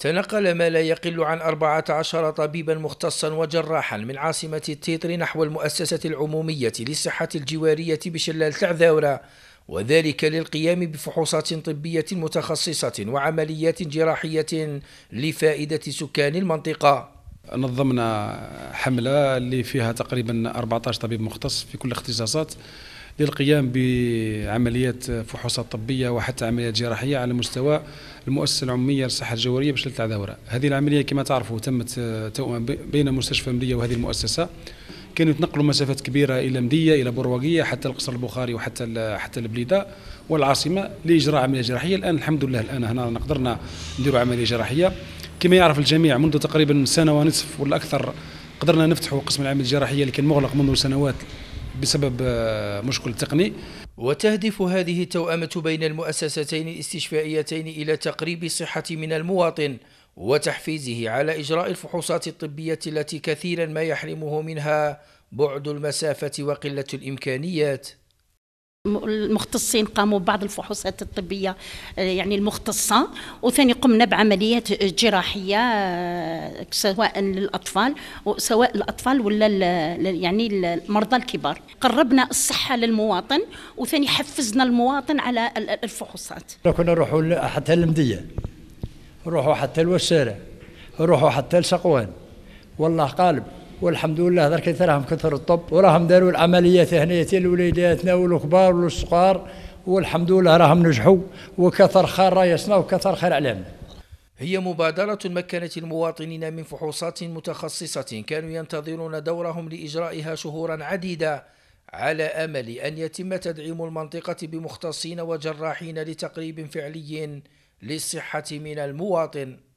تنقل ما لا يقل عن 14 طبيبا مختصا وجراحا من عاصمة التيطر نحو المؤسسة العمومية للصحة الجوارية بشلال تعذاورة وذلك للقيام بفحوصات طبية متخصصة وعمليات جراحية لفائدة سكان المنطقة نظمنا حملة اللي فيها تقريبا 14 طبيب مختص في كل اختصاصات للقيام بعمليات فحوصات طبيه وحتى عمليات جراحيه على مستوى المؤسسه العموميه للصحه الجواريه باش الدورة هذه العمليه كما تعرفوا تمت توأم بين مستشفى مديه وهذه المؤسسه كانوا يتنقلوا مسافات كبيره الى مديه الى برواقيه حتى القصر البخاري وحتى حتى البليده والعاصمه لاجراء عمليه جراحيه الان الحمد لله الان هنا قدرنا نديروا عمليه جراحيه كما يعرف الجميع منذ تقريبا سنه ونصف ولا اكثر قدرنا نفتحوا قسم العمليه الجراحيه اللي كان مغلق منذ سنوات بسبب آه، مشكل تقني وتهدف هذه التوأمة بين المؤسستين الاستشفائيتين إلى تقريب صحة من المواطن وتحفيزه على إجراء الفحوصات الطبية التي كثيرا ما يحرمه منها بعد المسافة وقلة الإمكانيات المختصين قاموا ببعض الفحوصات الطبية آه، يعني المختصة وثاني قمنا بعمليات جراحية آه، سواء للأطفال سواء الأطفال ولا يعني المرضى الكبار قربنا الصحة للمواطن وثاني حفزنا المواطن على الفحوصات كنا نروحوا حتى المدية نروحوا حتى الوسارة نروحوا حتى لسقوان والله قالب والحمد لله ذلك راهم كثر الطب وراهم داروا العمليات هنيتين لوليداتنا والكبار والصغار والحمد لله راهم نجحوا وكثر خير رايسنا وكثر خير علامنا هي مبادرة مكنت المواطنين من فحوصات متخصصة كانوا ينتظرون دورهم لإجرائها شهورا عديدة على أمل أن يتم تدعيم المنطقة بمختصين وجراحين لتقريب فعلي للصحة من المواطن